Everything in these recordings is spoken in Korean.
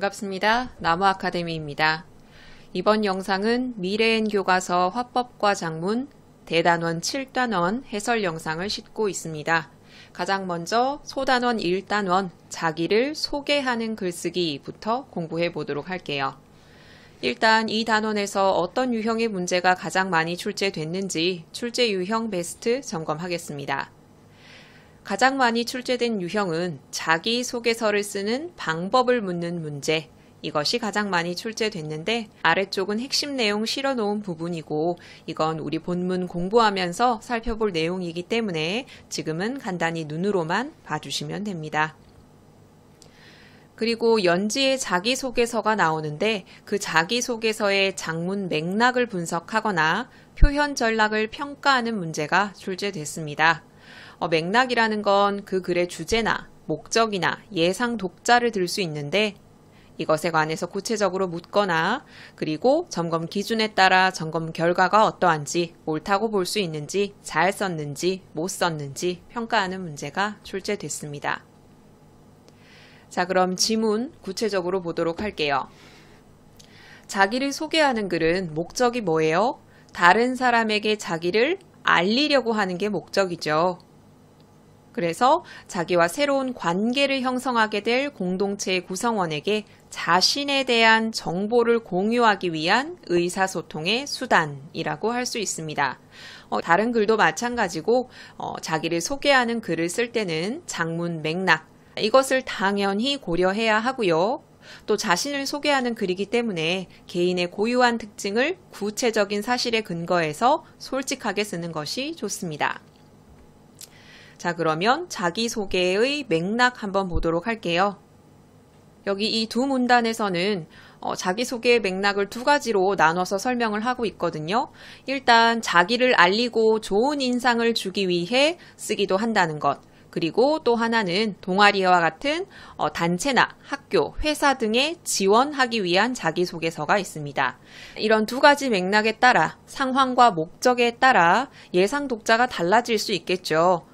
반갑습니다. 나무 아카데미입니다. 이번 영상은 미래엔 교과서 화법과 작문 대단원 7단원 해설 영상을 싣고 있습니다. 가장 먼저 소단원 1단원 자기를 소개하는 글쓰기부터 공부해 보도록 할게요. 일단 이 단원에서 어떤 유형의 문제가 가장 많이 출제됐는지 출제 유형 베스트 점검하겠습니다. 가장 많이 출제된 유형은 자기소개서를 쓰는 방법을 묻는 문제, 이것이 가장 많이 출제됐는데 아래쪽은 핵심 내용 실어놓은 부분이고 이건 우리 본문 공부하면서 살펴볼 내용이기 때문에 지금은 간단히 눈으로만 봐주시면 됩니다. 그리고 연지의 자기소개서가 나오는데 그 자기소개서의 장문 맥락을 분석하거나 표현 전략을 평가하는 문제가 출제됐습니다. 어, 맥락이라는 건 그 글의 주제나 목적이나 예상 독자를 들 수 있는데 이것에 관해서 구체적으로 묻거나 그리고 점검 기준에 따라 점검 결과가 어떠한지 옳다고 볼 수 있는지 잘 썼는지 못 썼는지 평가하는 문제가 출제됐습니다. 자, 그럼 지문 구체적으로 보도록 할게요. 자기를 소개하는 글은 목적이 뭐예요? 다른 사람에게 자기를 알리려고 하는 게 목적이죠. 그래서 자기와 새로운 관계를 형성하게 될 공동체의 구성원에게 자신에 대한 정보를 공유하기 위한 의사소통의 수단이라고 할 수 있습니다. 어, 다른 글도 마찬가지고 어, 자기를 소개하는 글을 쓸 때는 장문 맥락 이것을 당연히 고려해야 하고요. 또 자신을 소개하는 글이기 때문에 개인의 고유한 특징을 구체적인 사실에 근거해서 솔직하게 쓰는 것이 좋습니다. 자, 그러면 자기소개의 맥락 한번 보도록 할게요. 여기 이 두 문단에서는 어, 자기소개 맥락을 두 가지로 나눠서 설명을 하고 있거든요. 일단 자기를 알리고 좋은 인상을 주기 위해 쓰기도 한다는 것. 그리고 또 하나는 동아리와 같은 어, 단체나 학교, 회사 등에 지원하기 위한 자기소개서가 있습니다. 이런 두 가지 맥락에 따라 상황과 목적에 따라 예상 독자가 달라질 수 있겠죠.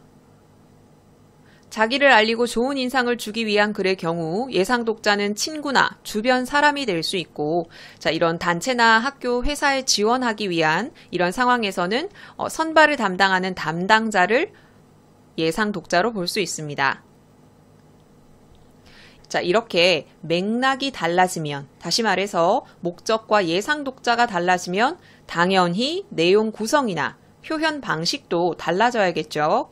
자기를 알리고 좋은 인상을 주기 위한 글의 경우 예상 독자는 친구나 주변 사람이 될 수 있고 자 이런 단체나 학교 회사에 지원하기 위한 이런 상황에서는 어, 선발을 담당하는 담당자를 예상 독자로 볼 수 있습니다. 자, 이렇게 맥락이 달라지면, 다시 말해서 목적과 예상 독자가 달라지면 당연히 내용 구성이나 표현 방식도 달라져야겠죠.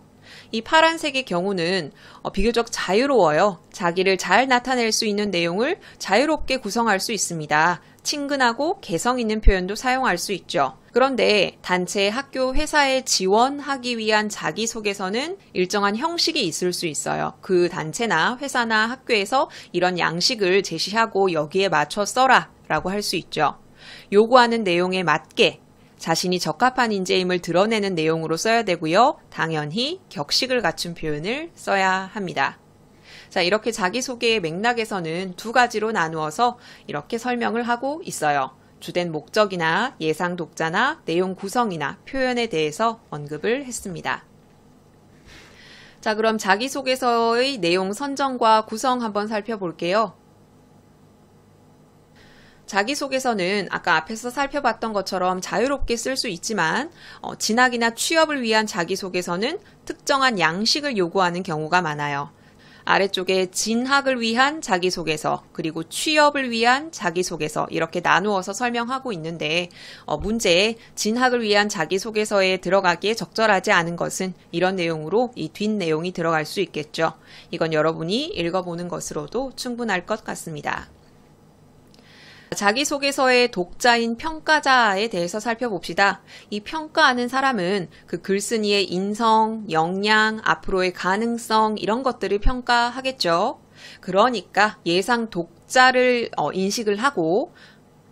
이 파란색의 경우는 어, 비교적 자유로워요. 자기를 잘 나타낼 수 있는 내용을 자유롭게 구성할 수 있습니다. 친근하고 개성 있는 표현도 사용할 수 있죠. 그런데 단체 학교 회사에 지원하기 위한 자기소개서는 일정한 형식이 있을 수 있어요. 그 단체나 회사나 학교에서 이런 양식을 제시하고 여기에 맞춰 써라 라고 할 수 있죠. 요구하는 내용에 맞게 자신이 적합한 인재임을 드러내는 내용으로 써야 되고요. 당연히 격식을 갖춘 표현을 써야 합니다. 자, 이렇게 자기소개의 맥락에서는 두 가지로 나누어서 이렇게 설명을 하고 있어요. 주된 목적이나 예상 독자나 내용 구성이나 표현에 대해서 언급을 했습니다. 자, 그럼 자기소개서의 내용 선정과 구성 한번 살펴볼게요. 자기소개서는 아까 앞에서 살펴봤던 것처럼 자유롭게 쓸 수 있지만 어, 진학이나 취업을 위한 자기소개서는 특정한 양식을 요구하는 경우가 많아요. 아래쪽에 진학을 위한 자기소개서 그리고 취업을 위한 자기소개서 이렇게 나누어서 설명하고 있는데 어, 문제에 진학을 위한 자기소개서에 들어가기에 적절하지 않은 것은 이런 내용으로 이 뒷내용이 들어갈 수 있겠죠. 이건 여러분이 읽어보는 것으로도 충분할 것 같습니다. 자기소개서의 독자인 평가자에 대해서 살펴봅시다. 이 평가하는 사람은 그 글쓴이의 인성, 역량, 앞으로의 가능성 이런 것들을 평가하겠죠. 그러니까 예상 독자를 어, 인식을 하고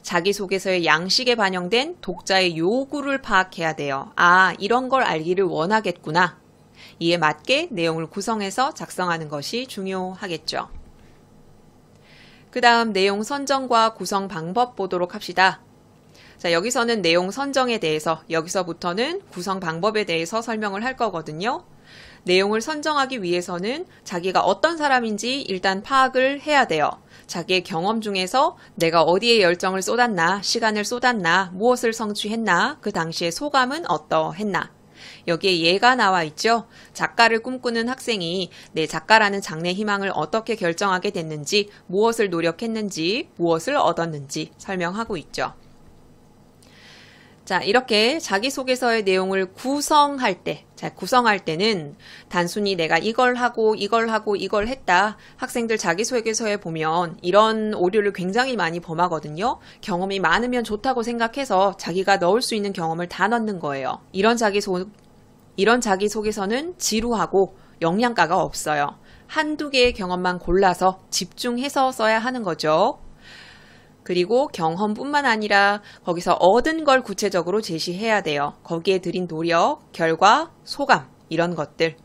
자기소개서의 양식에 반영된 독자의 요구를 파악해야 돼요. 아, 이런 걸 알기를 원하겠구나. 이에 맞게 내용을 구성해서 작성하는 것이 중요하겠죠. 그 다음 내용 선정과 구성 방법 보도록 합시다. 자, 여기서는 내용 선정에 대해서, 여기서부터는 구성 방법에 대해서 설명을 할 거거든요. 내용을 선정하기 위해서는 자기가 어떤 사람인지 일단 파악을 해야 돼요. 자기의 경험 중에서 내가 어디에 열정을 쏟았나, 시간을 쏟았나, 무엇을 성취했나, 그 당시의 소감은 어떠했나. 여기에 예가 나와 있죠. 작가를 꿈꾸는 학생이 내 작가라는 장래 희망을 어떻게 결정하게 됐는지, 무엇을 노력했는지, 무엇을 얻었는지 설명하고 있죠. 자, 이렇게 자기소개서의 내용을 구성할 때, 자, 구성할 때는 단순히 내가 이걸 하고 이걸 하고 이걸 했다. 학생들 자기소개서에 보면 이런 오류를 굉장히 많이 범하거든요. 경험이 많으면 좋다고 생각해서 자기가 넣을 수 있는 경험을 다 넣는 거예요. 이런 자기소 이런 자기소개서는 지루하고 영양가가 없어요. 한두 개의 경험만 골라서 집중해서 써야 하는 거죠. 그리고 경험뿐만 아니라 거기서 얻은 걸 구체적으로 제시해야 돼요. 거기에 들인 노력, 결과, 소감 이런 것들.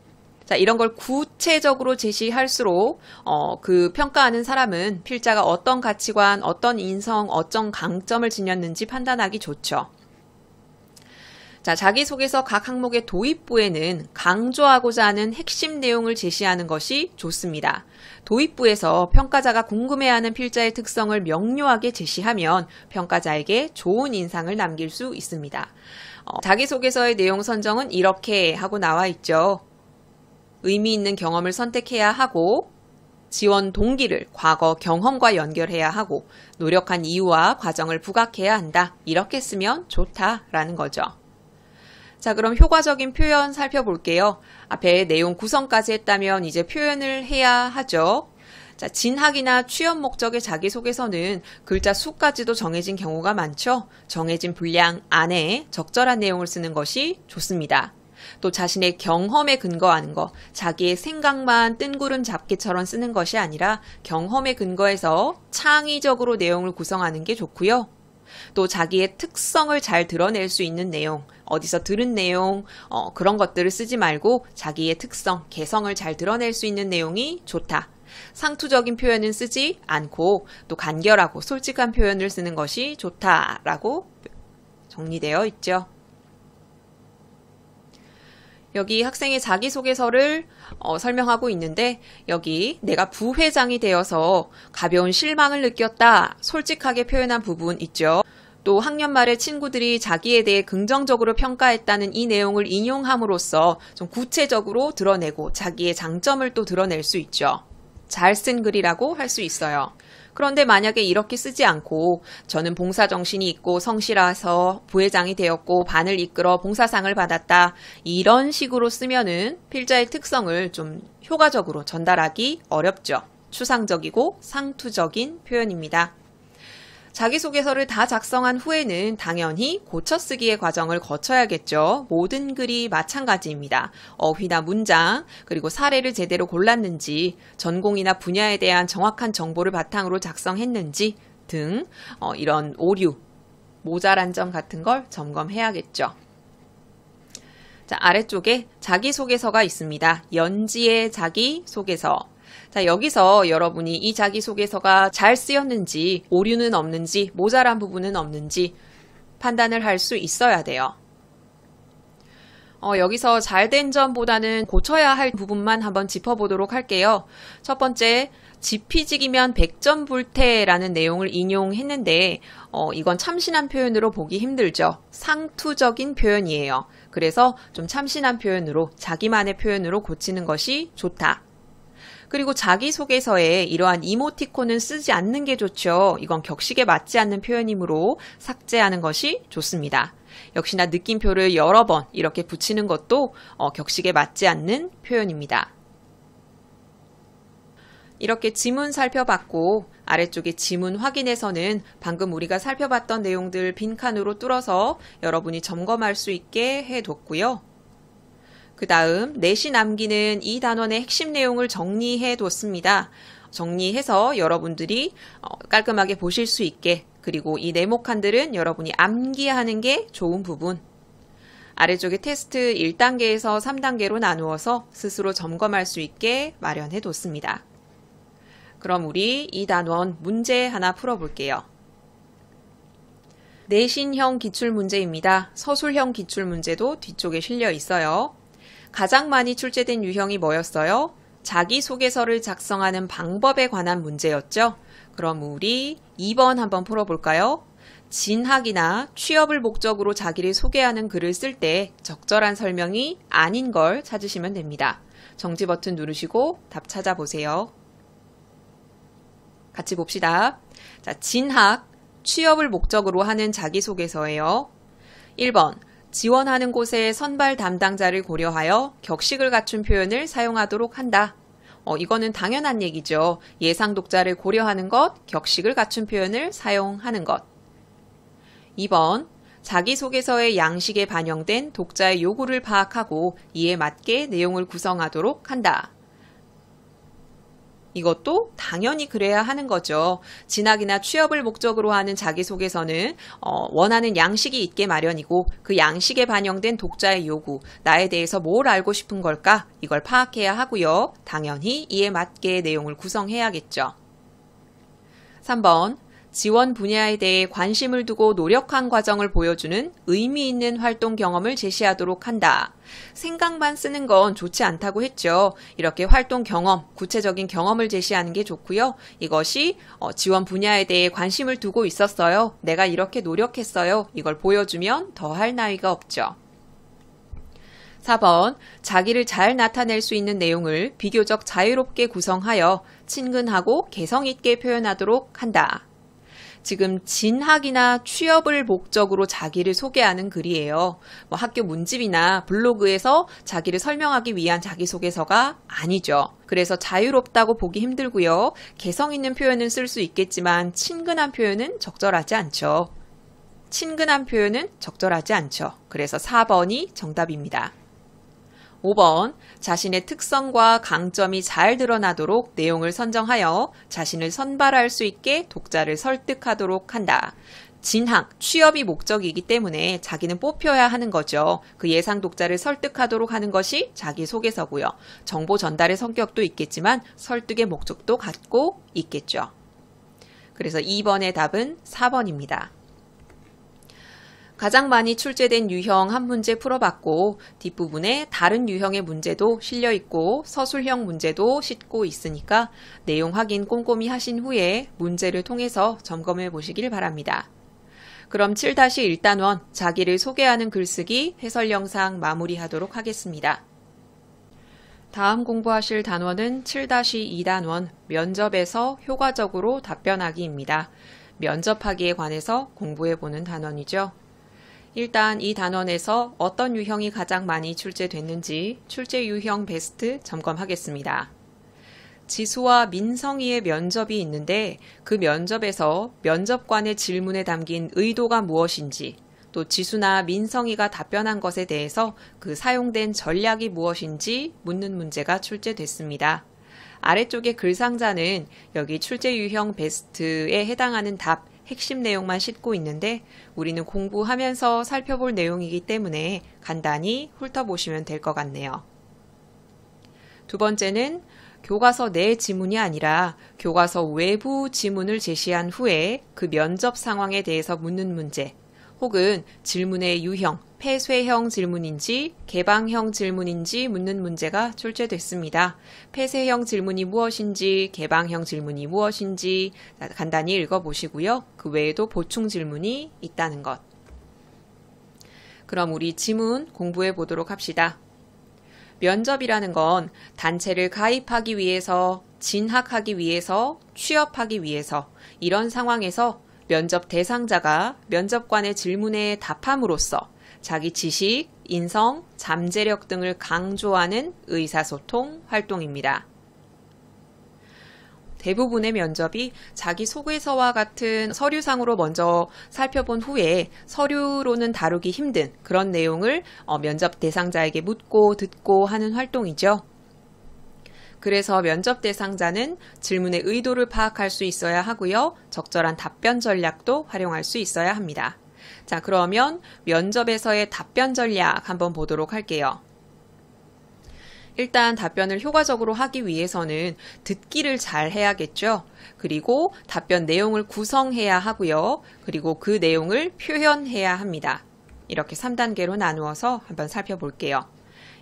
자, 이런 걸 구체적으로 제시할수록 어, 그 평가하는 사람은 필자가 어떤 가치관, 어떤 인성, 어떤 강점을 지녔는지 판단하기 좋죠. 자, 자기소개서 각 항목의 도입부에는 강조하고자 하는 핵심 내용을 제시하는 것이 좋습니다. 도입부에서 평가자가 궁금해하는 필자의 특성을 명료하게 제시하면 평가자에게 좋은 인상을 남길 수 있습니다. 어, 자기소개서의 내용 선정은 이렇게 하고 나와 있죠. 의미 있는 경험을 선택해야 하고, 지원 동기를 과거 경험과 연결해야 하고, 노력한 이유와 과정을 부각해야 한다. 이렇게 쓰면 좋다라는 거죠. 자, 그럼 효과적인 표현 살펴볼게요. 앞에 내용 구성까지 했다면 이제 표현을 해야 하죠. 자, 진학이나 취업 목적의 자기소개서는 글자 수까지도 정해진 경우가 많죠. 정해진 분량 안에 적절한 내용을 쓰는 것이 좋습니다. 또 자신의 경험에 근거하는 것, 자기의 생각만 뜬구름 잡기처럼 쓰는 것이 아니라 경험에 근거해서 창의적으로 내용을 구성하는 게 좋고요. 또 자기의 특성을 잘 드러낼 수 있는 내용, 어디서 들은 내용, 어, 그런 것들을 쓰지 말고 자기의 특성, 개성을 잘 드러낼 수 있는 내용이 좋다. 상투적인 표현은 쓰지 않고 또 간결하고 솔직한 표현을 쓰는 것이 좋다라고 정리되어 있죠. 여기 학생의 자기소개서를 어, 설명하고 있는데 여기 내가 부회장이 되어서 가벼운 실망을 느꼈다 솔직하게 표현한 부분 있죠. 또 학년 말에 친구들이 자기에 대해 긍정적으로 평가했다는 이 내용을 인용함으로써 좀 구체적으로 드러내고 자기의 장점을 또 드러낼 수 있죠. 잘 쓴 글이라고 할 수 있어요. 그런데 만약에 이렇게 쓰지 않고 저는 봉사 정신이 있고 성실해서 부회장이 되었고 반을 이끌어 봉사상을 받았다. 이런 식으로 쓰면은 필자의 특성을 좀 효과적으로 전달하기 어렵죠. 추상적이고 상투적인 표현입니다. 자기소개서를 다 작성한 후에는 당연히 고쳐쓰기의 과정을 거쳐야겠죠. 모든 글이 마찬가지입니다. 어휘나 문장, 그리고 사례를 제대로 골랐는지, 전공이나 분야에 대한 정확한 정보를 바탕으로 작성했는지 등 어, 이런 오류, 모자란 점 같은 걸 점검해야겠죠. 자, 아래쪽에 자기소개서가 있습니다. 연지의 자기소개서. 자, 여기서 여러분이 이 자기소개서가 잘 쓰였는지, 오류는 없는지, 모자란 부분은 없는지 판단을 할 수 있어야 돼요. 어, 여기서 잘 된 점보다는 고쳐야 할 부분만 한번 짚어보도록 할게요. 첫 번째, 지피지기면 백전 불태라는 내용을 인용했는데, 어, 이건 참신한 표현으로 보기 힘들죠. 상투적인 표현이에요. 그래서 좀 참신한 표현으로, 자기만의 표현으로 고치는 것이 좋다. 그리고 자기소개서에 이러한 이모티콘은 쓰지 않는 게 좋죠. 이건 격식에 맞지 않는 표현이므로 삭제하는 것이 좋습니다. 역시나 느낌표를 여러 번 이렇게 붙이는 것도 어, 격식에 맞지 않는 표현입니다. 이렇게 지문 살펴봤고 아래쪽에 지문 확인에서는 방금 우리가 살펴봤던 내용들 빈칸으로 뚫어서 여러분이 점검할 수 있게 해뒀고요. 그 다음 넷이 남기는 이 단원의 핵심 내용을 정리해 뒀습니다. 정리해서 여러분들이 어, 깔끔하게 보실 수 있게 그리고 이 네모칸들은 여러분이 암기하는 게 좋은 부분 아래쪽에 테스트 1단계에서 3단계로 나누어서 스스로 점검할 수 있게 마련해 뒀습니다. 그럼 우리 이 단원 문제 하나 풀어볼게요. 내신형 기출문제입니다. 서술형 기출문제도 뒤쪽에 실려 있어요. 가장 많이 출제된 유형이 뭐였어요? 자기소개서를 작성하는 방법에 관한 문제였죠. 그럼 우리 2번 한번 풀어볼까요? 진학이나 취업을 목적으로 자기를 소개하는 글을 쓸 때 적절한 설명이 아닌 걸 찾으시면 됩니다. 정지 버튼 누르시고 답 찾아보세요. 같이 봅시다. 자, 진학, 취업을 목적으로 하는 자기소개서예요. 1번, 지원하는 곳의 선발 담당자를 고려하여 격식을 갖춘 표현을 사용하도록 한다. 어, 이거는 당연한 얘기죠. 예상 독자를 고려하는 것, 격식을 갖춘 표현을 사용하는 것. 2번. 자기소개서의 양식에 반영된 독자의 요구를 파악하고 이에 맞게 내용을 구성하도록 한다. 이것도 당연히 그래야 하는 거죠. 진학이나 취업을 목적으로 하는 자기소개서는 어, 원하는 양식이 있게 마련이고 그 양식에 반영된 독자의 요구, 나에 대해서 뭘 알고 싶은 걸까? 이걸 파악해야 하고요. 당연히 이에 맞게 내용을 구성해야겠죠. 3번 지원 분야에 대해 관심을 두고 노력한 과정을 보여주는 의미 있는 활동 경험을 제시하도록 한다. 생각만 쓰는 건 좋지 않다고 했죠. 이렇게 활동 경험, 구체적인 경험을 제시하는 게 좋고요. 이것이 어, 지원 분야에 대해 관심을 두고 있었어요. 내가 이렇게 노력했어요. 이걸 보여주면 더할 나위가 없죠. 4번, 자기를 잘 나타낼 수 있는 내용을 비교적 자유롭게 구성하여 친근하고 개성있게 표현하도록 한다. 지금 진학이나 취업을 목적으로 자기를 소개하는 글이에요. 뭐 학교 문집이나 블로그에서 자기를 설명하기 위한 자기소개서가 아니죠. 그래서 자유롭다고 보기 힘들고요. 개성 있는 표현은 쓸 수 있겠지만 친근한 표현은 적절하지 않죠. 친근한 표현은 적절하지 않죠. 그래서 4번이 정답입니다. 5번 자신의 특성과 강점이 잘 드러나도록 내용을 선정하여 자신을 선발할 수 있게 독자를 설득하도록 한다. 진학, 취업이 목적이기 때문에 자기는 뽑혀야 하는 거죠. 그 예상 독자를 설득하도록 하는 것이 자기소개서고요. 정보 전달의 성격도 있겠지만 설득의 목적도 갖고 있겠죠. 그래서 2번의 답은 4번입니다. 가장 많이 출제된 유형 한 문제 풀어봤고 뒷부분에 다른 유형의 문제도 실려 있고 서술형 문제도 싣고 있으니까 내용 확인 꼼꼼히 하신 후에 문제를 통해서 점검해 보시길 바랍니다. 그럼 7-1단원 자기를 소개하는 글쓰기 해설 영상 마무리하도록 하겠습니다. 다음 공부하실 단원은 7-2단원 면접에서 효과적으로 답변하기입니다. 면접하기에 관해서 공부해 보는 단원이죠. 일단 이 단원에서 어떤 유형이 가장 많이 출제됐는지 출제 유형 베스트 점검하겠습니다. 지수와 민성이의 면접이 있는데 그 면접에서 면접관의 질문에 담긴 의도가 무엇인지 또 지수나 민성이가 답변한 것에 대해서 그 사용된 전략이 무엇인지 묻는 문제가 출제됐습니다. 아래쪽의 글상자는 여기 출제 유형 베스트에 해당하는 답 핵심 내용만 싣고 있는데 우리는 공부하면서 살펴볼 내용이기 때문에 간단히 훑어보시면 될 것 같네요. 두 번째는 교과서 내 지문이 아니라 교과서 외부 지문을 제시한 후에 그 면접 상황에 대해서 묻는 문제 혹은 질문의 유형, 폐쇄형 질문인지 개방형 질문인지 묻는 문제가 출제됐습니다. 폐쇄형 질문이 무엇인지 개방형 질문이 무엇인지 간단히 읽어보시고요. 그 외에도 보충 질문이 있다는 것. 그럼 우리 지문 공부해 보도록 합시다. 면접이라는 건 단체를 가입하기 위해서, 진학하기 위해서, 취업하기 위해서, 이런 상황에서 면접 대상자가 면접관의 질문에 답함으로써 자기 지식, 인성, 잠재력 등을 강조하는 의사소통 활동입니다. 대부분의 면접이 자기소개서와 같은 서류상으로 먼저 살펴본 후에 서류로는 다루기 힘든 그런 내용을 어, 면접 대상자에게 묻고 듣고 하는 활동이죠. 그래서 면접 대상자는 질문의 의도를 파악할 수 있어야 하고요. 적절한 답변 전략도 활용할 수 있어야 합니다. 자, 그러면 면접에서의 답변 전략 한번 보도록 할게요. 일단 답변을 효과적으로 하기 위해서는 듣기를 잘 해야겠죠. 그리고 답변 내용을 구성해야 하고요. 그리고 그 내용을 표현해야 합니다. 이렇게 3단계로 나누어서 한번 살펴볼게요.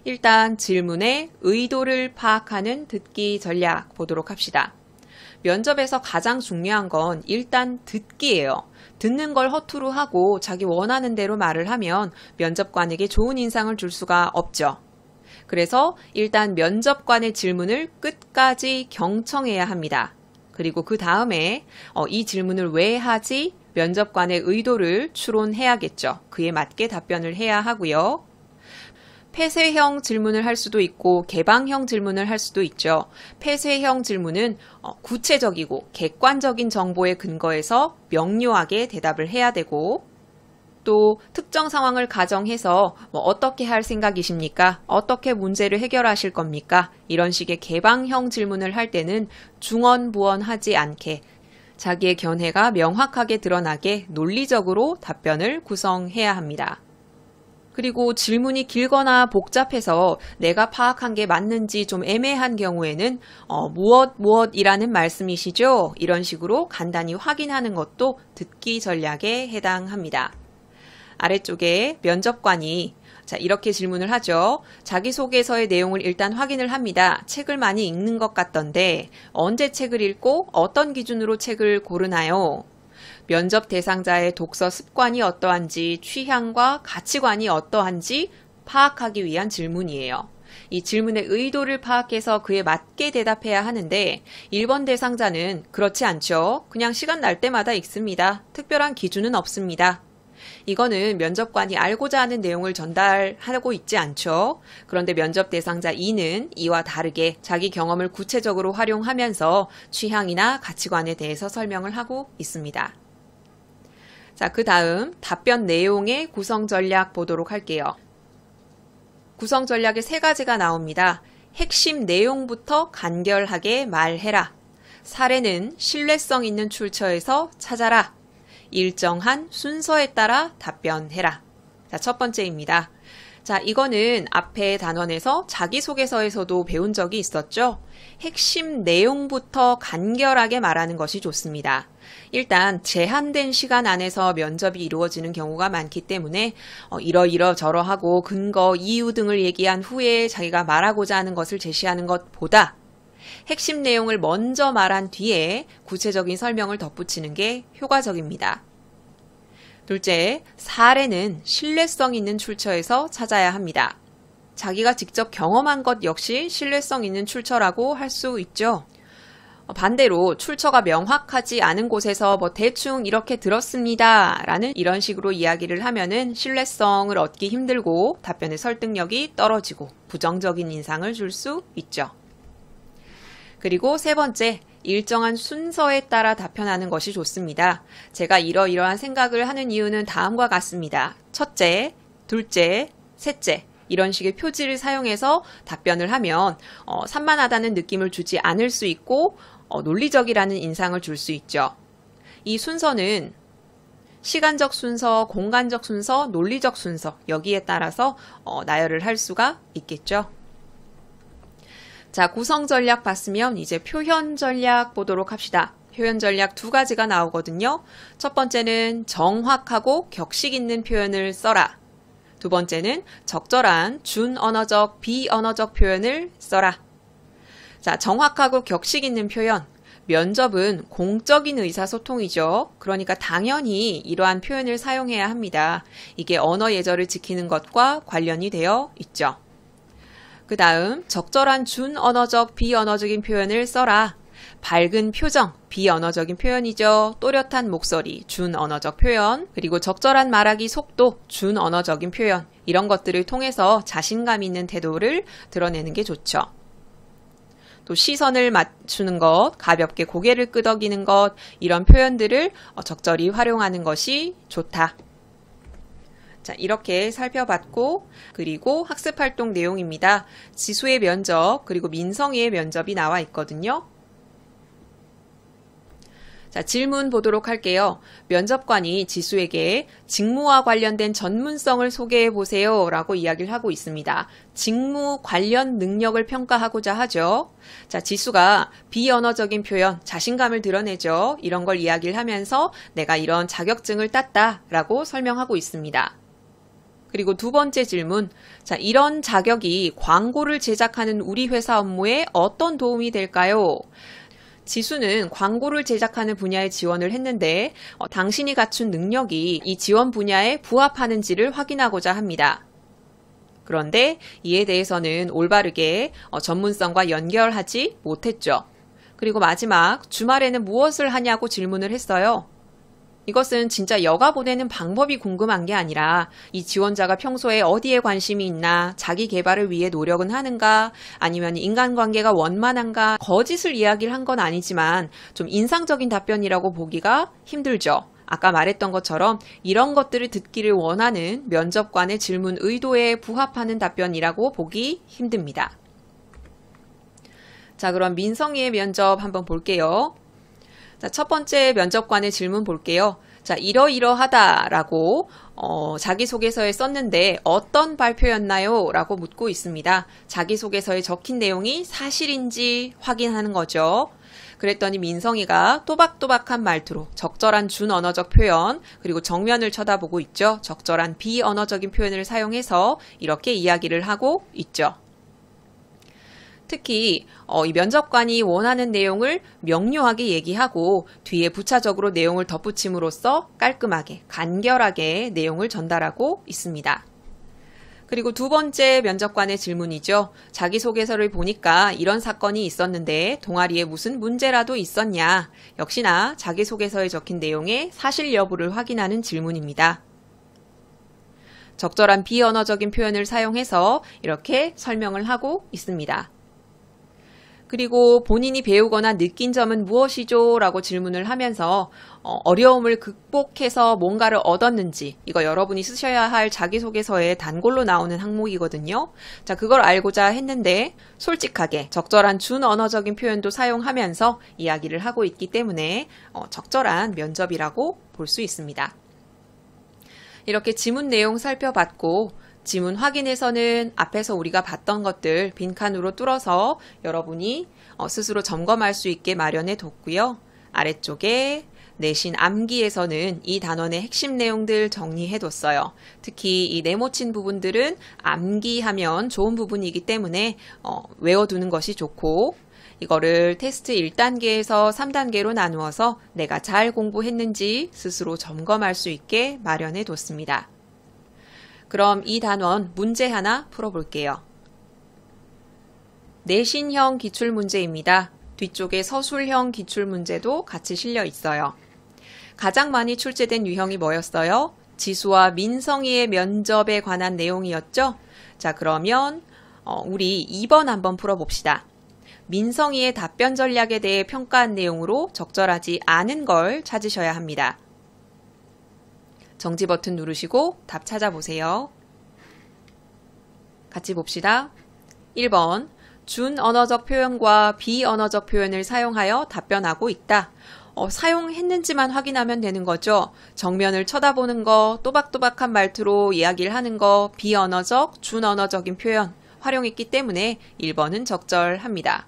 일단 질문의 의도를 파악하는 듣기 전략 보도록 합시다. 면접에서 가장 중요한 건 일단 듣기예요. 듣는 걸 허투루 하고 자기 원하는 대로 말을 하면 면접관에게 좋은 인상을 줄 수가 없죠. 그래서 일단 면접관의 질문을 끝까지 경청해야 합니다. 그리고 그 다음에 어, 이 질문을 왜 하지? 면접관의 의도를 추론해야겠죠. 그에 맞게 답변을 해야 하고요. 폐쇄형 질문을 할 수도 있고 개방형 질문을 할 수도 있죠. 폐쇄형 질문은 어, 구체적이고 객관적인 정보에 근거해서 명료하게 대답을 해야 되고 또 특정 상황을 가정해서 뭐 어떻게 할 생각이십니까? 어떻게 문제를 해결하실 겁니까? 이런 식의 개방형 질문을 할 때는 중언부언하지 않게 자기의 견해가 명확하게 드러나게 논리적으로 답변을 구성해야 합니다. 그리고 질문이 길거나 복잡해서 내가 파악한 게 맞는지 좀 애매한 경우에는 어, 무엇 무엇이라는 말씀이시죠? 이런 식으로 간단히 확인하는 것도 듣기 전략에 해당합니다. 아래쪽에 면접관이 자, 이렇게 질문을 하죠. 자기소개서의 내용을 일단 확인을 합니다. 책을 많이 읽는 것 같던데, 언제 책을 읽고 어떤 기준으로 책을 고르나요? 면접 대상자의 독서 습관이 어떠한지, 취향과 가치관이 어떠한지 파악하기 위한 질문이에요. 이 질문의 의도를 파악해서 그에 맞게 대답해야 하는데 1번 대상자는 그렇지 않죠. 그냥 시간 날 때마다 읽습니다. 특별한 기준은 없습니다. 이거는 면접관이 알고자 하는 내용을 전달하고 있지 않죠. 그런데 면접 대상자 2는 이와 다르게 자기 경험을 구체적으로 활용하면서 취향이나 가치관에 대해서 설명을 하고 있습니다. 자, 그 다음 답변 내용의 구성 전략 보도록 할게요. 구성 전략의 세 가지가 나옵니다. 핵심 내용부터 간결하게 말해라. 사례는 신뢰성 있는 출처에서 찾아라. 일정한 순서에 따라 답변해라. 자, 첫 번째입니다. 자, 이거는 앞에 단원에서 자기소개서에서도 배운 적이 있었죠? 핵심 내용부터 간결하게 말하는 것이 좋습니다. 일단 제한된 시간 안에서 면접이 이루어지는 경우가 많기 때문에 어, 이러이러저러하고 근거, 이유 등을 얘기한 후에 자기가 말하고자 하는 것을 제시하는 것보다 핵심 내용을 먼저 말한 뒤에 구체적인 설명을 덧붙이는 게 효과적입니다. 둘째, 사례는 신뢰성 있는 출처에서 찾아야 합니다. 자기가 직접 경험한 것 역시 신뢰성 있는 출처라고 할 수 있죠. 반대로 출처가 명확하지 않은 곳에서 뭐 대충 이렇게 들었습니다. 라는 이런 식으로 이야기를 하면은 신뢰성을 얻기 힘들고 답변의 설득력이 떨어지고 부정적인 인상을 줄 수 있죠. 그리고 세 번째, 일정한 순서에 따라 답변하는 것이 좋습니다. 제가 이러이러한 생각을 하는 이유는 다음과 같습니다. 첫째, 둘째, 셋째. 이런 식의 표지를 사용해서 답변을 하면 어, 산만하다는 느낌을 주지 않을 수 있고 어, 논리적이라는 인상을 줄 수 있죠. 이 순서는 시간적 순서, 공간적 순서, 논리적 순서 여기에 따라서 어, 나열을 할 수가 있겠죠. 자, 구성 전략 봤으면 이제 표현 전략 보도록 합시다. 표현 전략 두 가지가 나오거든요. 첫 번째는 정확하고 격식 있는 표현을 써라. 두 번째는 적절한 준언어적, 비언어적 표현을 써라. 자, 정확하고 격식 있는 표현. 면접은 공적인 의사소통이죠. 그러니까 당연히 이러한 표현을 사용해야 합니다. 이게 언어 예절을 지키는 것과 관련이 되어 있죠. 그 다음 적절한 준언어적 비언어적인 표현을 써라. 밝은 표정, 비언어적인 표현이죠. 또렷한 목소리, 준언어적 표현, 그리고 적절한 말하기 속도, 준언어적인 표현, 이런 것들을 통해서 자신감 있는 태도를 드러내는 게 좋죠. 또 시선을 맞추는 것, 가볍게 고개를 끄덕이는 것, 이런 표현들을 어, 적절히 활용하는 것이 좋다. 자, 이렇게 살펴봤고, 그리고 학습활동 내용입니다. 지수의 면접, 그리고 민성의 면접이 나와 있거든요. 자, 질문 보도록 할게요. 면접관이 지수에게 직무와 관련된 전문성을 소개해 보세요. 라고 이야기를 하고 있습니다. 직무 관련 능력을 평가하고자 하죠. 자, 지수가 비언어적인 표현, 자신감을 드러내죠. 이런 걸 이야기를 하면서 내가 이런 자격증을 땄다. 라고 설명하고 있습니다. 그리고 두 번째 질문. 자, 이런 자격이 광고를 제작하는 우리 회사 업무에 어떤 도움이 될까요? 지수는 광고를 제작하는 분야에 지원을 했는데 어, 당신이 갖춘 능력이 이 지원 분야에 부합하는지를 확인하고자 합니다. 그런데 이에 대해서는 올바르게 어, 전문성과 연결하지 못했죠. 그리고 마지막 주말에는 무엇을 하냐고 질문을 했어요. 이것은 진짜 여가 보내는 방법이 궁금한 게 아니라 이 지원자가 평소에 어디에 관심이 있나, 자기 개발을 위해 노력은 하는가, 아니면 인간관계가 원만한가, 거짓을 이야기를 한 건 아니지만 좀 인상적인 답변이라고 보기가 힘들죠. 아까 말했던 것처럼 이런 것들을 듣기를 원하는 면접관의 질문 의도에 부합하는 답변이라고 보기 힘듭니다. 자, 그럼 민성이의 면접 한번 볼게요. 자, 첫 번째 면접관의 질문 볼게요. 자, 이러이러하다라고 어, 자기소개서에 썼는데 어떤 발표였나요? 라고 묻고 있습니다. 자기소개서에 적힌 내용이 사실인지 확인하는 거죠. 그랬더니 민성이가 또박또박한 말투로 적절한 준언어적 표현 그리고 정면을 쳐다보고 있죠. 적절한 비언어적인 표현을 사용해서 이렇게 이야기를 하고 있죠. 특히 어, 이 면접관이 원하는 내용을 명료하게 얘기하고 뒤에 부차적으로 내용을 덧붙임으로써 깔끔하게 간결하게 내용을 전달하고 있습니다. 그리고 두 번째 면접관의 질문이죠. 자기소개서를 보니까 이런 사건이 있었는데 동아리에 무슨 문제라도 있었냐. 역시나 자기소개서에 적힌 내용의 사실 여부를 확인하는 질문입니다. 적절한 비언어적인 표현을 사용해서 이렇게 설명을 하고 있습니다. 그리고 본인이 배우거나 느낀 점은 무엇이죠? 라고 질문을 하면서 어, 어려움을 극복해서 뭔가를 얻었는지 이거 여러분이 쓰셔야 할 자기소개서의 단골로 나오는 항목이거든요. 자, 그걸 알고자 했는데 솔직하게 적절한 준언어적인 표현도 사용하면서 이야기를 하고 있기 때문에 어, 적절한 면접이라고 볼 수 있습니다. 이렇게 지문 내용 살펴봤고 지문 확인에서는 앞에서 우리가 봤던 것들 빈칸으로 뚫어서 여러분이 어, 스스로 점검할 수 있게 마련해 뒀고요. 아래쪽에 내신 암기에서는 이 단원의 핵심 내용들 정리해 뒀어요. 특히 이 네모친 부분들은 암기하면 좋은 부분이기 때문에 어, 외워두는 것이 좋고 이거를 테스트 1단계에서 3단계로 나누어서 내가 잘 공부했는지 스스로 점검할 수 있게 마련해 뒀습니다. 그럼 이 단원 문제 하나 풀어볼게요. 내신형 기출문제입니다. 뒤쪽에 서술형 기출문제도 같이 실려 있어요. 가장 많이 출제된 유형이 뭐였어요? 지수와 민성이의 면접에 관한 내용이었죠? 자, 그러면 어, 우리 2번 한번 풀어봅시다. 민성이의 답변 전략에 대해 평가한 내용으로 적절하지 않은 걸 찾으셔야 합니다. 정지 버튼 누르시고 답 찾아보세요. 같이 봅시다. 1번. 준 언어적 표현과 비언어적 표현을 사용하여 답변하고 있다. 어, 사용했는지만 확인하면 되는 거죠. 정면을 쳐다보는 거, 또박또박한 말투로 이야기를 하는 거, 비언어적, 준언어적인 표현 활용했기 때문에 1번은 적절합니다.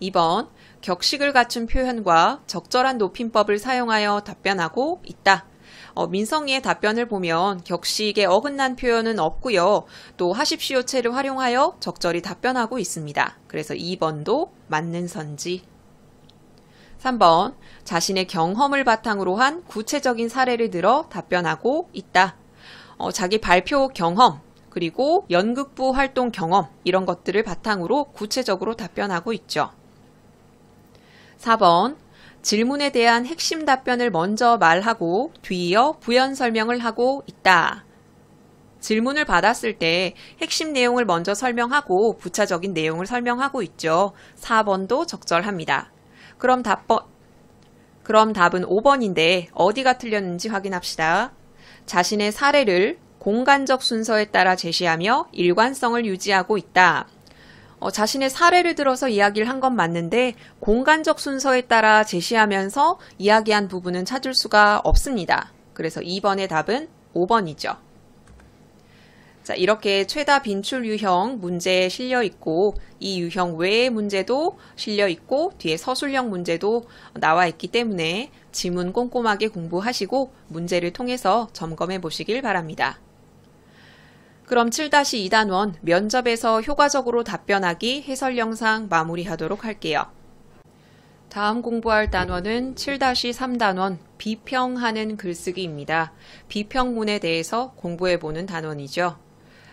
2번, 격식을 갖춘 표현과 적절한 높임법을 사용하여 답변하고 있다. 어, 민성이의 답변을 보면 격식에 어긋난 표현은 없고요. 또 하십시오체를 활용하여 적절히 답변하고 있습니다. 그래서 2번도 맞는 선지. 3번 자신의 경험을 바탕으로 한 구체적인 사례를 들어 답변하고 있다. 어, 자기 발표 경험 그리고 연극부 활동 경험 이런 것들을 바탕으로 구체적으로 답변하고 있죠. 4번 질문에 대한 핵심 답변을 먼저 말하고 뒤이어 부연 설명을 하고 있다. 질문을 받았을 때 핵심 내용을 먼저 설명하고 부차적인 내용을 설명하고 있죠. 4번도 적절합니다. 그럼 답번 그럼 답은 5번인데 어디가 틀렸는지 확인합시다. 자신의 사례를 공간적 순서에 따라 제시하며 일관성을 유지하고 있다. 어, 자신의 사례를 들어서 이야기를 한 건 맞는데 공간적 순서에 따라 제시하면서 이야기한 부분은 찾을 수가 없습니다. 그래서 2번의 답은 5번이죠. 자, 이렇게 최다 빈출 유형 문제에 실려 있고 이 유형 외의 문제도 실려 있고 뒤에 서술형 문제도 나와 있기 때문에 지문 꼼꼼하게 공부하시고 문제를 통해서 점검해 보시길 바랍니다. 그럼 7-2단원 면접에서 효과적으로 답변하기 해설 영상 마무리하도록 할게요. 다음 공부할 단원은 7-3단원 비평하는 글쓰기입니다. 비평문에 대해서 공부해보는 단원이죠.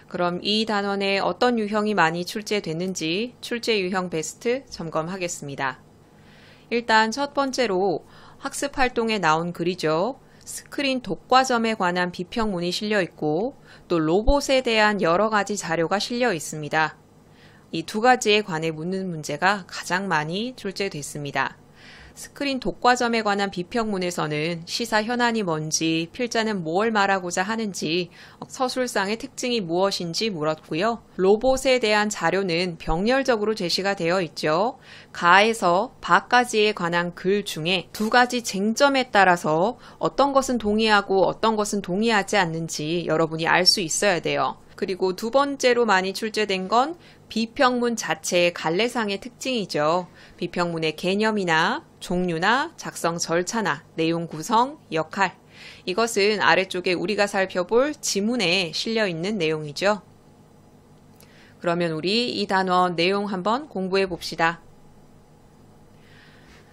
그럼 이 단원에 어떤 유형이 많이 출제됐는지 출제 유형 베스트 점검하겠습니다. 일단 첫 번째로 학습 활동에 나온 글이죠. 스크린 독과점에 관한 비평문이 실려 있고 또 로봇에 대한 여러 가지 자료가 실려 있습니다. 이 두 가지에 관해 묻는 문제가 가장 많이 출제됐습니다. 스크린 독과점에 관한 비평문에서는 시사 현안이 뭔지, 필자는 뭘 말하고자 하는지, 서술상의 특징이 무엇인지 물었고요. 로봇에 대한 자료는 병렬적으로 제시가 되어 있죠. 가에서 바까지에 관한 글 중에 두 가지 쟁점에 따라서 어떤 것은 동의하고 어떤 것은 동의하지 않는지 여러분이 알 수 있어야 돼요. 그리고 두 번째로 많이 출제된 건 비평문 자체의 갈래상의 특징이죠. 비평문의 개념이나 종류나 작성 절차나 내용 구성, 역할. 이것은 아래쪽에 우리가 살펴볼 지문에 실려 있는 내용이죠. 그러면 우리 이단어 내용 한번 공부해 봅시다.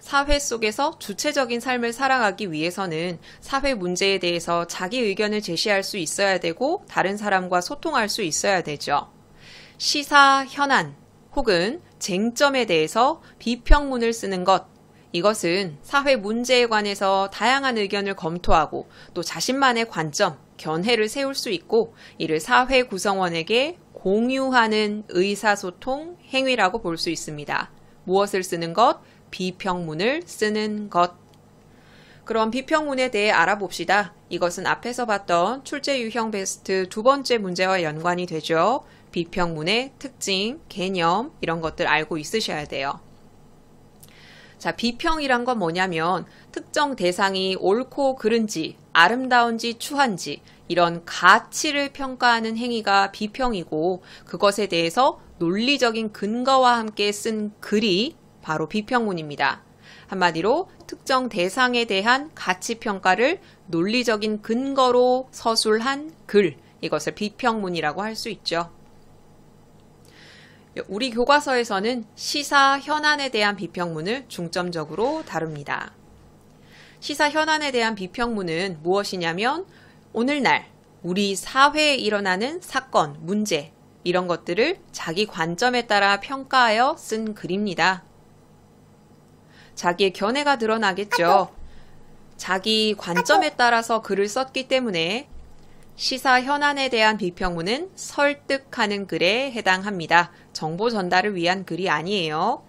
사회 속에서 주체적인 삶을 살아가기 위해서는 사회 문제에 대해서 자기 의견을 제시할 수 있어야 되고 다른 사람과 소통할 수 있어야 되죠. 시사, 현안 혹은 쟁점에 대해서 비평문을 쓰는 것 이것은 사회 문제에 관해서 다양한 의견을 검토하고 또 자신만의 관점, 견해를 세울 수 있고 이를 사회 구성원에게 공유하는 의사소통 행위라고 볼 수 있습니다. 무엇을 쓰는 것, 비평문을 쓰는 것. 그럼 비평문에 대해 알아봅시다. 이것은 앞에서 봤던 출제 유형 베스트 두 번째 문제와 연관이 되죠. 비평문의 특징, 개념 이런 것들 알고 있으셔야 돼요. 자, 비평이란 건 뭐냐면 특정 대상이 옳고 그른지, 아름다운지 추한지 이런 가치를 평가하는 행위가 비평이고 그것에 대해서 논리적인 근거와 함께 쓴 글이 바로 비평문입니다. 한마디로 특정 대상에 대한 가치평가를 논리적인 근거로 서술한 글, 이것을 비평문이라고 할 수 있죠. 우리 교과서에서는 시사 현안에 대한 비평문을 중점적으로 다룹니다. 시사 현안에 대한 비평문은 무엇이냐면 오늘날 우리 사회에 일어나는 사건, 문제, 이런 것들을 자기 관점에 따라 평가하여 쓴 글입니다. 자기의 견해가 드러나겠죠. 아, 자기 아, 관점에 따라서 글을 썼기 때문에 시사 현안에 대한 비평문은 설득하는 글에 해당합니다. 정보 전달을 위한 글이 아니에요.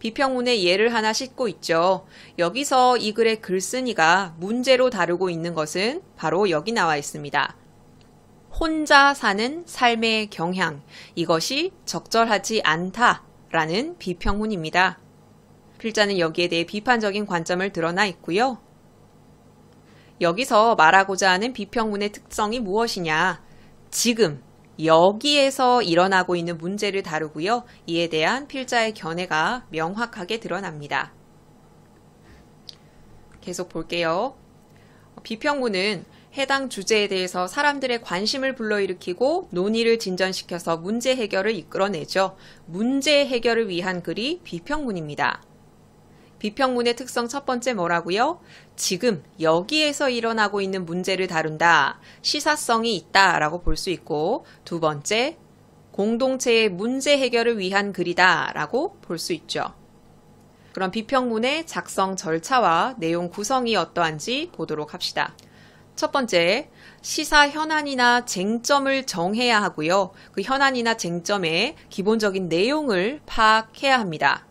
비평문의 예를 하나 싣고 있죠. 여기서 이 글의 글쓴이가 문제로 다루고 있는 것은 바로 여기 나와 있습니다. 혼자 사는 삶의 경향. 이것이 적절하지 않다라는 비평문입니다. 필자는 여기에 대해 비판적인 관점을 드러나 있고요. 여기서 말하고자 하는 비평문의 특성이 무엇이냐? 지금 여기에서 일어나고 있는 문제를 다루고요. 이에 대한 필자의 견해가 명확하게 드러납니다. 계속 볼게요. 비평문은 해당 주제에 대해서 사람들의 관심을 불러일으키고 논의를 진전시켜서 문제 해결을 이끌어내죠. 문제 해결을 위한 글이 비평문입니다. 비평문의 특성 첫 번째 뭐라고요? 지금 여기에서 일어나고 있는 문제를 다룬다. 시사성이 있다라고 볼 수 있고 두 번째 공동체의 문제 해결을 위한 글이다라고 볼 수 있죠. 그럼 비평문의 작성 절차와 내용 구성이 어떠한지 보도록 합시다. 첫 번째, 시사 현안이나 쟁점을 정해야 하고요. 그 현안이나 쟁점의 기본적인 내용을 파악해야 합니다.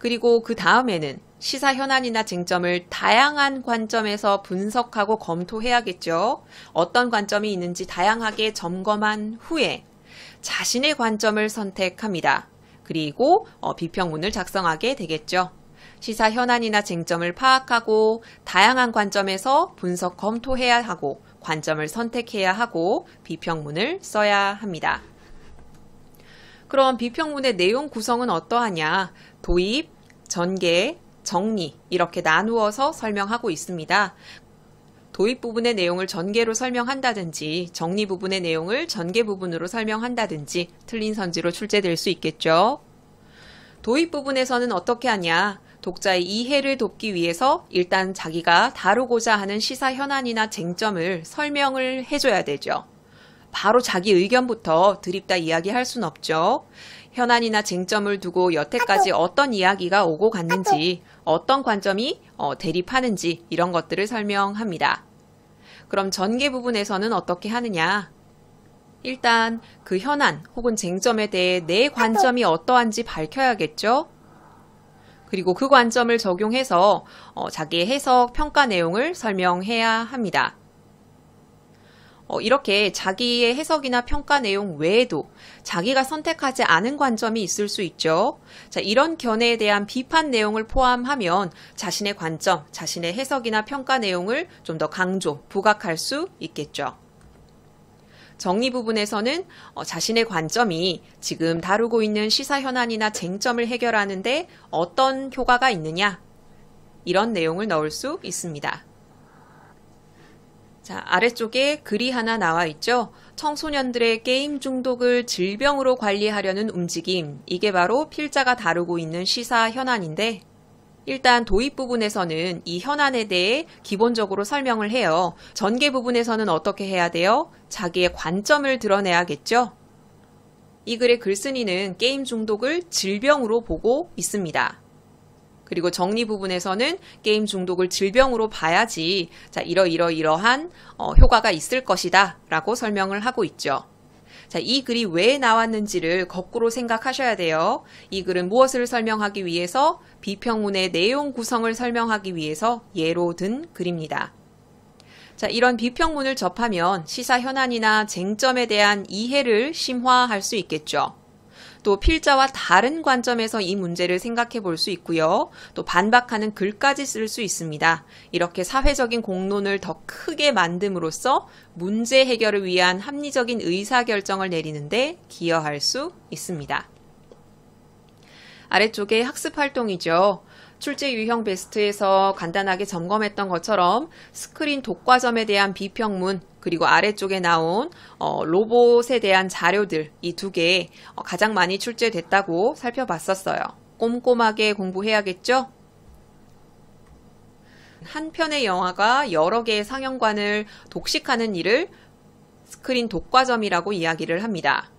그리고 그 다음에는 시사 현안이나 쟁점을 다양한 관점에서 분석하고 검토해야겠죠. 어떤 관점이 있는지 다양하게 점검한 후에 자신의 관점을 선택합니다. 그리고 어, 비평문을 작성하게 되겠죠. 시사 현안이나 쟁점을 파악하고 다양한 관점에서 분석 검토해야 하고 관점을 선택해야 하고 비평문을 써야 합니다. 그럼 비평문의 내용 구성은 어떠하냐? 도입, 전개, 정리 이렇게 나누어서 설명하고 있습니다. 도입 부분의 내용을 전개로 설명한다든지 정리 부분의 내용을 전개 부분으로 설명한다든지 틀린 선지로 출제될 수 있겠죠. 도입 부분에서는 어떻게 하냐? 독자의 이해를 돕기 위해서 일단 자기가 다루고자 하는 시사 현안이나 쟁점을 설명을 해줘야 되죠. 바로 자기 의견부터 드립다 이야기할 순 없죠. 현안이나 쟁점을 두고 여태까지 어떤 이야기가 오고 갔는지, 어떤 관점이 어, 대립하는지 이런 것들을 설명합니다. 그럼 전개 부분에서는 어떻게 하느냐? 일단 그 현안 혹은 쟁점에 대해 내 관점이 어떠한지 밝혀야겠죠? 그리고 그 관점을 적용해서 어, 자기의 해석, 평가 내용을 설명해야 합니다. 어, 이렇게 자기의 해석이나 평가 내용 외에도 자기가 선택하지 않은 관점이 있을 수 있죠. 자, 이런 견해에 대한 비판 내용을 포함하면 자신의 관점, 자신의 해석이나 평가 내용을 좀 더 강조, 부각할 수 있겠죠. 정리 부분에서는 어, 자신의 관점이 지금 다루고 있는 시사 현안이나 쟁점을 해결하는데 어떤 효과가 있느냐, 이런 내용을 넣을 수 있습니다. 자, 아래쪽에 글이 하나 나와 있죠. 청소년들의 게임 중독을 질병으로 관리하려는 움직임. 이게 바로 필자가 다루고 있는 시사 현안인데 일단 도입 부분에서는 이 현안에 대해 기본적으로 설명을 해요. 전개 부분에서는 어떻게 해야 돼요? 자기의 관점을 드러내야겠죠. 이 글의 글쓴이는 게임 중독을 질병으로 보고 있습니다. 그리고 정리 부분에서는 게임 중독을 질병으로 봐야지 자 이러이러이러한 어, 효과가 있을 것이다 라고 설명을 하고 있죠. 자, 이 글이 왜 나왔는지를 거꾸로 생각하셔야 돼요. 이 글은 무엇을 설명하기 위해서 비평문의 내용 구성을 설명하기 위해서 예로 든 글입니다. 자, 이런 비평문을 접하면 시사 현안이나 쟁점에 대한 이해를 심화할 수 있겠죠. 또 필자와 다른 관점에서 이 문제를 생각해 볼 수 있고요. 또 반박하는 글까지 쓸 수 있습니다. 이렇게 사회적인 공론을 더 크게 만듦으로써 문제 해결을 위한 합리적인 의사결정을 내리는데 기여할 수 있습니다. 아래쪽에 학습활동이죠. 출제 유형 베스트에서 간단하게 점검했던 것처럼 스크린 독과점에 대한 비평문, 그리고 아래쪽에 나온 어, 로봇에 대한 자료들 이 두개 어, 가장 많이 출제됐다고 살펴봤었어요. 꼼꼼하게 공부해야겠죠? 한 편의 영화가 여러 개의 상영관을 독식하는 일을 스크린 독과점이라고 이야기를 합니다.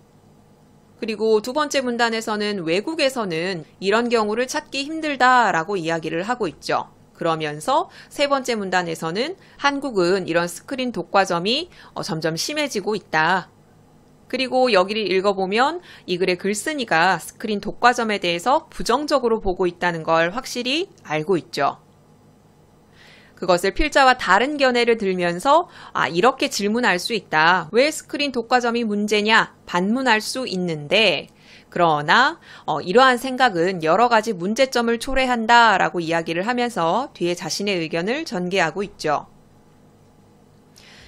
그리고 두 번째 문단에서는 외국에서는 이런 경우를 찾기 힘들다라고 이야기를 하고 있죠. 그러면서 세 번째 문단에서는 한국은 이런 스크린 독과점이 어, 점점 심해지고 있다. 그리고 여기를 읽어보면 이 글의 글쓴이가 스크린 독과점에 대해서 부정적으로 보고 있다는 걸 확실히 알고 있죠. 그것을 필자와 다른 견해를 들면서 아, 이렇게 질문할 수 있다. 왜 스크린 독과점이 문제냐? 반문할 수 있는데 그러나 어, 이러한 생각은 여러 가지 문제점을 초래한다 라고 이야기를 하면서 뒤에 자신의 의견을 전개하고 있죠.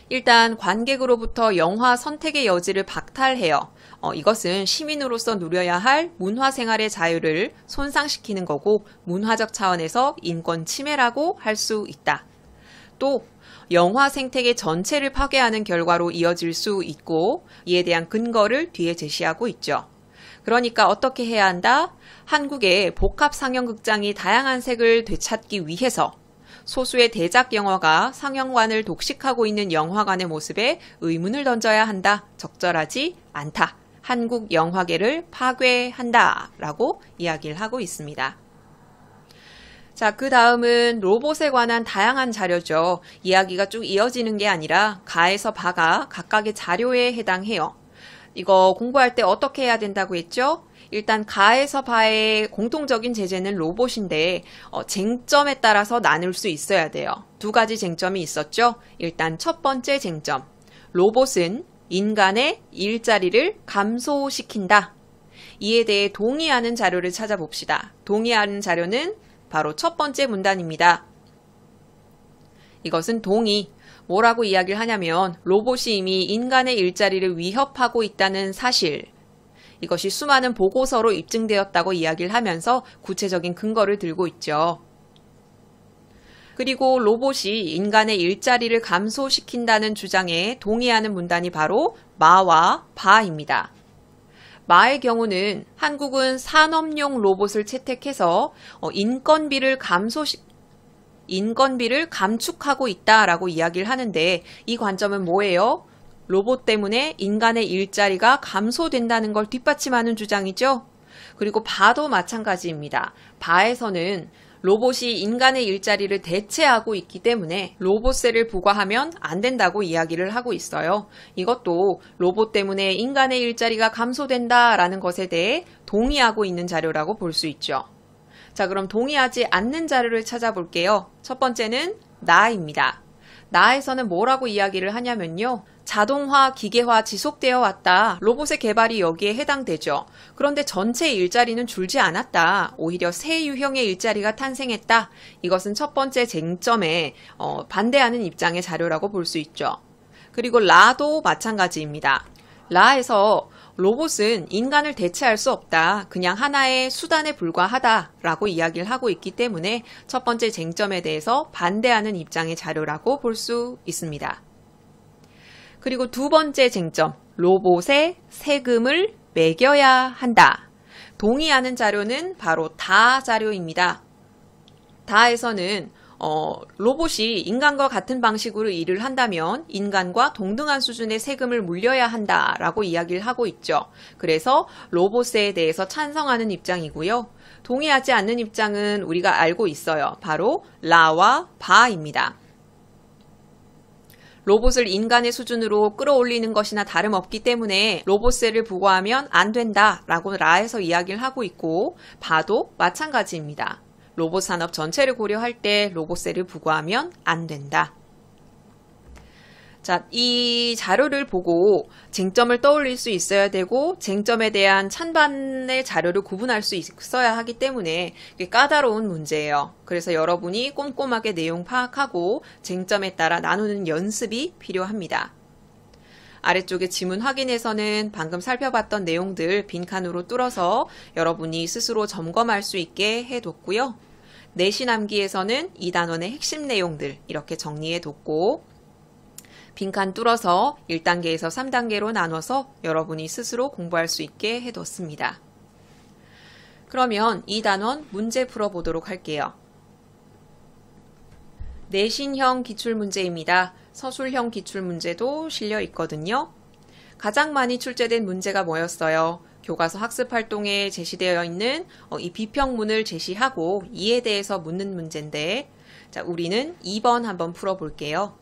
일단 관객으로부터 영화 선택의 여지를 박탈해요. 어, 이것은 시민으로서 누려야 할 문화 생활의 자유를 손상시키는 거고 문화적 차원에서 인권 침해라고 할 수 있다. 또 영화 생태계 전체를 파괴하는 결과로 이어질 수 있고 이에 대한 근거를 뒤에 제시하고 있죠. 그러니까 어떻게 해야 한다? 한국의 복합 상영극장이 다양한 색을 되찾기 위해서 소수의 대작 영화가 상영관을 독식하고 있는 영화관의 모습에 의문을 던져야 한다. 적절하지 않다. 한국 영화계를 파괴한다. 라고 이야기를 하고 있습니다. 자, 그 다음은 로봇에 관한 다양한 자료죠. 이야기가 쭉 이어지는 게 아니라 가에서 바가 각각의 자료에 해당해요. 이거 공부할 때 어떻게 해야 된다고 했죠? 일단 가에서 바의 공통적인 제재는 로봇인데 어, 쟁점에 따라서 나눌 수 있어야 돼요. 두 가지 쟁점이 있었죠. 일단 첫 번째 쟁점. 로봇은 인간의 일자리를 감소시킨다. 이에 대해 동의하는 자료를 찾아봅시다. 동의하는 자료는 바로 첫 번째 문단입니다. 이것은 동의. 뭐라고 이야기를 하냐면 로봇이 이미 인간의 일자리를 위협하고 있다는 사실. 이것이 수많은 보고서로 입증되었다고 이야기를 하면서 구체적인 근거를 들고 있죠. 그리고 로봇이 인간의 일자리를 감소시킨다는 주장에 동의하는 문단이 바로 마와 바입니다. 마의 경우는 한국은 산업용 로봇을 채택해서 어, 인건비를 감소시 인건비를 감축하고 있다라고 이야기를 하는데 이 관점은 뭐예요? 로봇 때문에 인간의 일자리가 감소된다는 걸 뒷받침하는 주장이죠. 그리고 바도 마찬가지입니다. 바에서는 로봇이 인간의 일자리를 대체하고 있기 때문에 로봇세를 부과하면 안 된다고 이야기를 하고 있어요. 이것도 로봇 때문에 인간의 일자리가 감소된다라는 것에 대해 동의하고 있는 자료라고 볼 수 있죠. 자, 그럼 동의하지 않는 자료를 찾아볼게요. 첫 번째는 나입니다. 나에서는 뭐라고 이야기를 하냐면요. 자동화, 기계화 지속되어 왔다. 로봇의 개발이 여기에 해당되죠. 그런데 전체 일자리는 줄지 않았다. 오히려 새 유형의 일자리가 탄생했다. 이것은 첫 번째 쟁점에 어, 반대하는 입장의 자료라고 볼 수 있죠. 그리고 라도 마찬가지입니다. 라에서 로봇은 인간을 대체할 수 없다. 그냥 하나의 수단에 불과하다라고 이야기를 하고 있기 때문에 첫 번째 쟁점에 대해서 반대하는 입장의 자료라고 볼 수 있습니다. 그리고 두 번째 쟁점, 로봇의 세금을 매겨야 한다. 동의하는 자료는 바로 다 자료입니다. 다에서는 어, 로봇이 인간과 같은 방식으로 일을 한다면 인간과 동등한 수준의 세금을 물려야 한다라고 이야기를 하고 있죠. 그래서 로봇에 대해서 찬성하는 입장이고요. 동의하지 않는 입장은 우리가 알고 있어요. 바로 라와 바입니다. 로봇을 인간의 수준으로 끌어올리는 것이나 다름없기 때문에 로봇세를 부과하면 안 된다라고 라에서 이야기를 하고 있고 바도 마찬가지입니다. 로봇 산업 전체를 고려할 때 로봇세를 부과하면 안 된다. 자, 이 자료를 보고 쟁점을 떠올릴 수 있어야 되고 쟁점에 대한 찬반의 자료를 구분할 수 있어야 하기 때문에 까다로운 문제예요. 그래서 여러분이 꼼꼼하게 내용 파악하고 쟁점에 따라 나누는 연습이 필요합니다. 아래쪽에 지문 확인에서는 방금 살펴봤던 내용들 빈칸으로 뚫어서 여러분이 스스로 점검할 수 있게 해뒀고요. 내신 암기에서는 이 단원의 핵심 내용들 이렇게 정리해뒀고 빈칸 뚫어서 1단계에서 3단계로 나눠서 여러분이 스스로 공부할 수 있게 해뒀습니다. 그러면 이 단원 문제 풀어보도록 할게요. 내신형 기출문제입니다. 서술형 기출문제도 실려 있거든요. 가장 많이 출제된 문제가 뭐였어요? 교과서 학습 활동에 제시되어 있는 어, 이 비평문을 제시하고 이에 대해서 묻는 문제인데 자, 우리는 2번 한번 풀어 볼게요.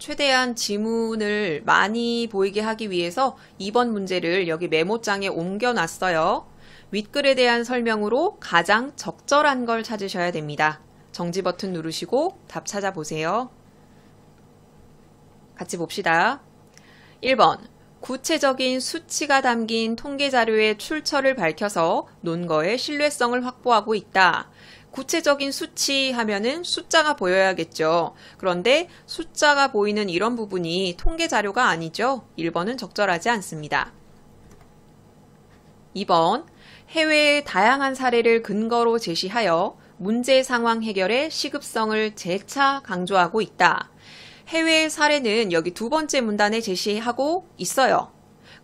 최대한 지문을 많이 보이게 하기 위해서 2번 문제를 여기 메모장에 옮겨 놨어요. 윗글에 대한 설명으로 가장 적절한 걸 찾으셔야 됩니다. 정지 버튼 누르시고 답 찾아보세요. 같이 봅시다. 1번. 구체적인 수치가 담긴 통계 자료의 출처를 밝혀서 논거의 신뢰성을 확보하고 있다. 구체적인 수치 하면은 숫자가 보여야겠죠. 그런데 숫자가 보이는 이런 부분이 통계 자료가 아니죠. 1번은 적절하지 않습니다. 2번. 해외의 다양한 사례를 근거로 제시하여 문제 상황 해결의 시급성을 재차 강조하고 있다. 해외 사례는 여기 두 번째 문단에 제시하고 있어요.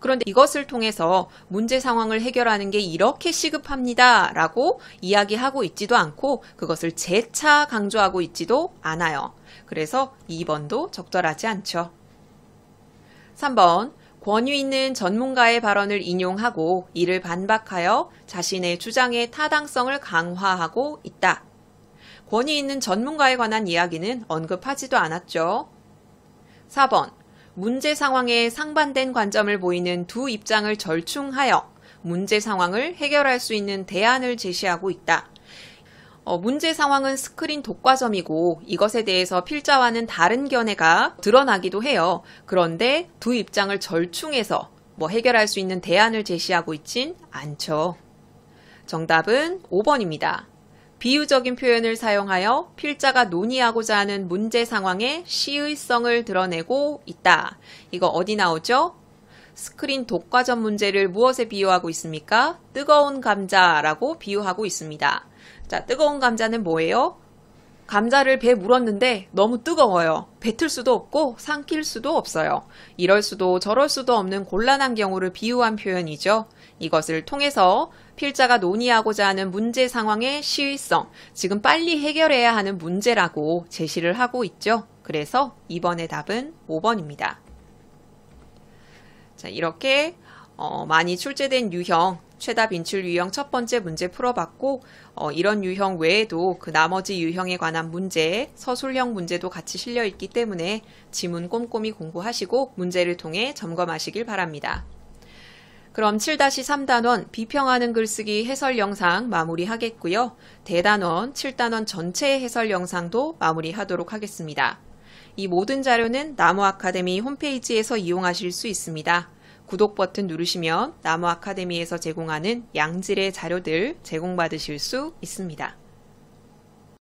그런데 이것을 통해서 문제 상황을 해결하는 게 이렇게 시급합니다 라고 이야기하고 있지도 않고 그것을 재차 강조하고 있지도 않아요. 그래서 2번도 적절하지 않죠. 3번. 권위 있는 전문가의 발언을 인용하고 이를 반박하여 자신의 주장의 타당성을 강화하고 있다. 권위 있는 전문가에 관한 이야기는 언급하지도 않았죠. 4번. 문제 상황에 상반된 관점을 보이는 두 입장을 절충하여 문제 상황을 해결할 수 있는 대안을 제시하고 있다. 어, 문제 상황은 스크린 독과점이고 이것에 대해서 필자와는 다른 견해가 드러나기도 해요. 그런데 두 입장을 절충해서 뭐 해결할 수 있는 대안을 제시하고 있진 않죠. 정답은 5번입니다. 비유적인 표현을 사용하여 필자가 논의하고자 하는 문제 상황의 시의성을 드러내고 있다. 이거 어디 나오죠? 스크린 독과점 문제를 무엇에 비유하고 있습니까? 뜨거운 감자라고 비유하고 있습니다. 자, 뜨거운 감자는 뭐예요? 감자를 배 물었는데 너무 뜨거워요. 뱉을 수도 없고 삼킬 수도 없어요. 이럴 수도 저럴 수도 없는 곤란한 경우를 비유한 표현이죠. 이것을 통해서 필자가 논의하고자 하는 문제 상황의 시의성, 지금 빨리 해결해야 하는 문제라고 제시를 하고 있죠. 그래서 2번의 답은 5번입니다. 자, 이렇게 어, 많이 출제된 유형, 최다 빈출 유형 첫 번째 문제 풀어봤고 어, 이런 유형 외에도 그 나머지 유형에 관한 문제, 서술형 문제도 같이 실려있기 때문에 지문 꼼꼼히 공부하시고 문제를 통해 점검하시길 바랍니다. 그럼 7-3단원 비평하는 글쓰기 해설 영상 마무리하겠고요. 대단원 7단원 전체 해설 영상도 마무리하도록 하겠습니다. 이 모든 자료는 나무 아카데미 홈페이지에서 이용하실 수 있습니다. 구독 버튼 누르시면 나무 아카데미에서 제공하는 양질의 자료들 제공받으실 수 있습니다.